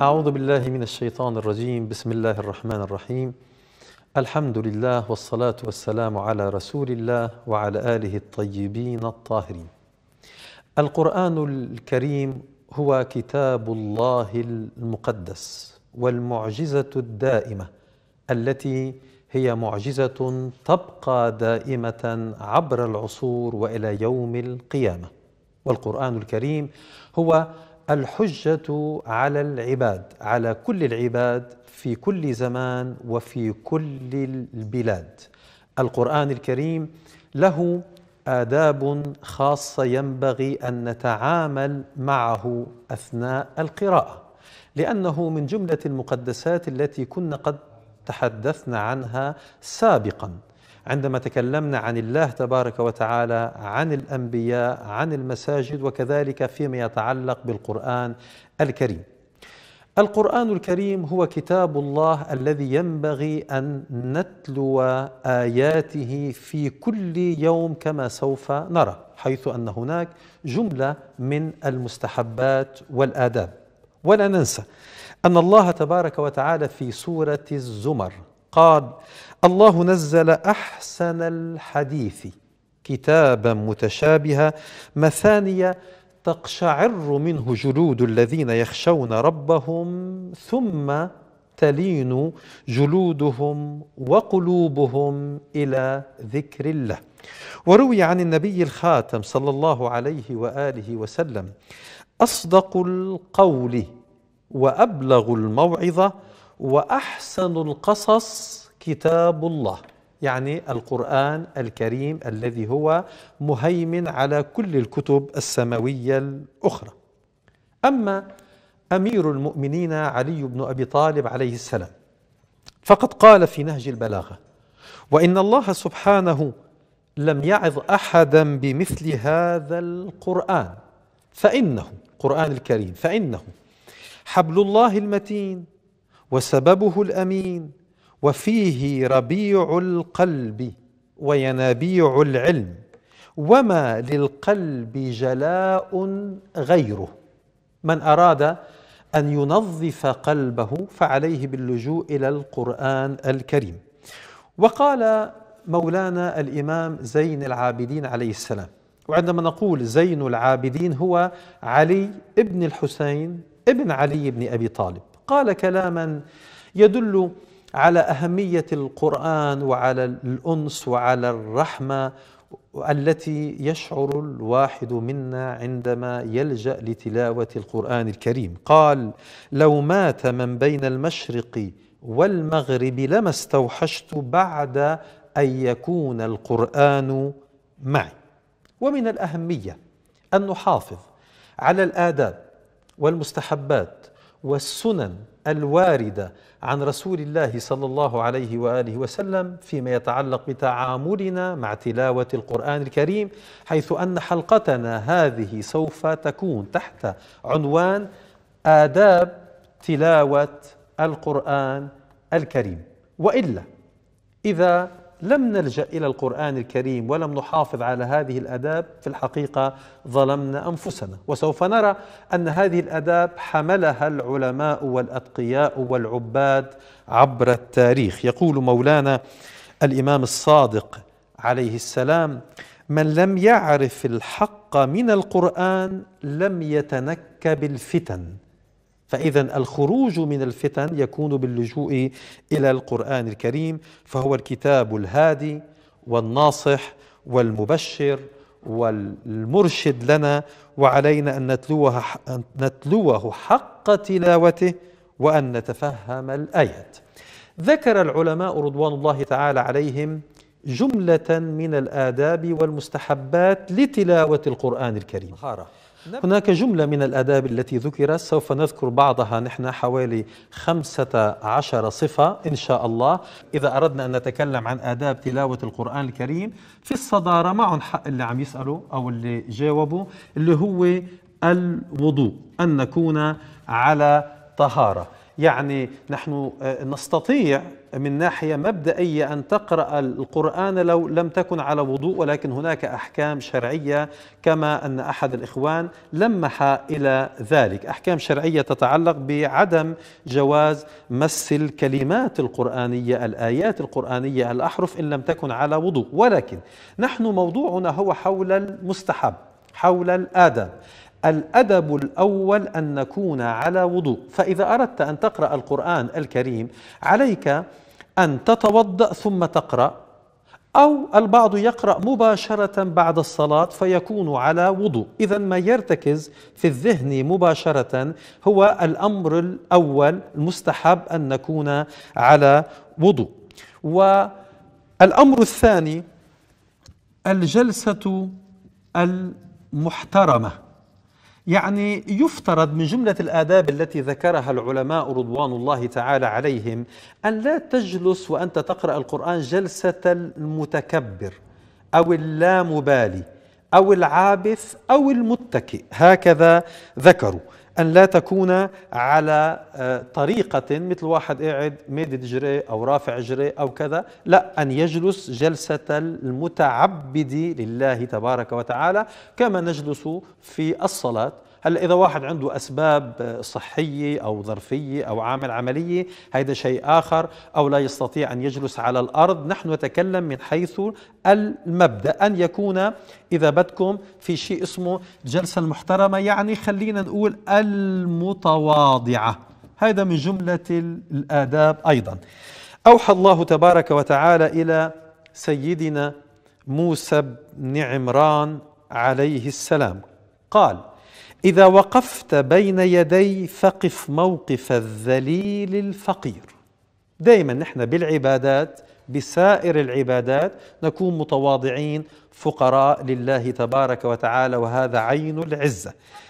أعوذ بالله من الشيطان الرجيم بسم الله الرحمن الرحيم الحمد لله والصلاة والسلام على رسول الله وعلى آله الطيبين الطاهرين القرآن الكريم هو كتاب الله المقدس والمعجزة الدائمة التي هي معجزة تبقى دائمة عبر العصور وإلى يوم القيامة والقرآن الكريم هو الحجة على العباد على كل العباد في كل زمان وفي كل البلاد القرآن الكريم له آداب خاصة ينبغي أن نتعامل معه أثناء القراءة لأنه من جملة المقدسات التي كنا قد تحدثنا عنها سابقاً عندما تكلمنا عن الله تبارك وتعالى عن الأنبياء عن المساجد وكذلك فيما يتعلق بالقرآن الكريم القرآن الكريم هو كتاب الله الذي ينبغي أن نتلو آياته في كل يوم كما سوف نرى حيث أن هناك جملة من المستحبات والآداب ولا ننسى أن الله تبارك وتعالى في سورة الزمر قال الله نزل احسن الحديث كتابا متشابها مثانية تقشعر منه جلود الذين يخشون ربهم ثم تلين جلودهم وقلوبهم الى ذكر الله وروي عن النبي الخاتم صلى الله عليه واله وسلم اصدق القول وابلغ الموعظه واحسن القصص كتاب الله يعني القران الكريم الذي هو مهيمن على كل الكتب السماويه الاخرى اما امير المؤمنين علي بن ابي طالب عليه السلام فقد قال في نهج البلاغه وان الله سبحانه لم يعظ احدا بمثل هذا القران فانه القران الكريم فانه حبل الله المتين وسببه الامين وفيه ربيع القلب وينابيع العلم وما للقلب جلاء غيره من اراد ان ينظف قلبه فعليه باللجوء الى القران الكريم وقال مولانا الامام زين العابدين عليه السلام وعندما نقول زين العابدين هو علي ابن الحسين ابن علي بن ابي طالب قال كلاما يدل على اهميه القران وعلى الانس وعلى الرحمه التي يشعر الواحد منا عندما يلجا لتلاوه القران الكريم قال لو مات من بين المشرق والمغرب لما استوحشت بعد ان يكون القران معي ومن الاهميه ان نحافظ على الاداب والمستحبات والسنن الوارده عن رسول الله صلى الله عليه واله وسلم فيما يتعلق بتعاملنا مع تلاوه القران الكريم حيث ان حلقتنا هذه سوف تكون تحت عنوان آداب تلاوة القرآن الكريم وإلا إذا لم نلجأ إلى القرآن الكريم ولم نحافظ على هذه الأداب في الحقيقة ظلمنا أنفسنا وسوف نرى أن هذه الأداب حملها العلماء والأتقياء والعباد عبر التاريخ يقول مولانا الإمام الصادق عليه السلام من لم يعرف الحق من القرآن لم يتنكب الفتن فإذا الخروج من الفتن يكون باللجوء إلى القرآن الكريم فهو الكتاب الهادي والناصح والمبشر والمرشد لنا وعلينا أن نتلوه, أن نتلوه حق تلاوته وأن نتفهم الآيات ذكر العلماء رضوان الله تعالى عليهم جملة من الآداب والمستحبات لتلاوة القرآن الكريم نعم. هناك جملة من الآداب التي ذكرت سوف نذكر بعضها نحن حوالي خمسة عشر صفة إن شاء الله إذا أردنا أن نتكلم عن آداب تلاوة القرآن الكريم في الصدارة معهم حق اللي عم يسألوا أو اللي جاوبوا اللي هو الوضوء أن نكون على طهارة يعني نحن آه، نستطيع من ناحية مبدئية أن تقرأ القرآن لو لم تكن على وضوء ولكن هناك أحكام شرعية كما أن أحد الإخوان لمح إلى ذلك أحكام شرعية تتعلق بعدم جواز مس الكلمات القرآنية الآيات القرآنية الأحرف إن لم تكن على وضوء ولكن نحن موضوعنا هو حول المستحب حول الآداب الأدب الأول أن نكون على وضوء فإذا أردت أن تقرأ القرآن الكريم عليك أن تتوضأ ثم تقرأ أو البعض يقرأ مباشرة بعد الصلاة فيكون على وضوء إذا ما يرتكز في الذهن مباشرة هو الأمر الأول المستحب أن نكون على وضوء والأمر الثاني الجلسة المحترمة يعني يفترض من جملة الآداب التي ذكرها العلماء رضوان الله تعالى عليهم أن لا تجلس وأنت تقرأ القرآن جلسة المتكبر أو اللامبالي أو العابث أو المتكئ هكذا ذكروا أن لا تكون على آه، طريقة مثل واحد قاعد مادد جري أو رافع جري أو كذا لا أن يجلس جلسة المتعبد لله تبارك وتعالى كما نجلس في الصلاة هلا اذا واحد عنده اسباب صحيه او ظرفيه او عامل عمليه هذا شيء اخر او لا يستطيع ان يجلس على الارض نحن نتكلم من حيث المبدا ان يكون اذا بدكم في شيء اسمه جلسه المحترمه يعني خلينا نقول المتواضعه هذا من جمله الاداب ايضا اوحى الله تبارك وتعالى الى سيدنا موسى بن عمران عليه السلام قال إذا وقفت بين يدي فقف موقف الذليل الفقير دائما نحن بالعبادات بسائر العبادات نكون متواضعين فقراء لله تبارك وتعالى وهذا عين العزة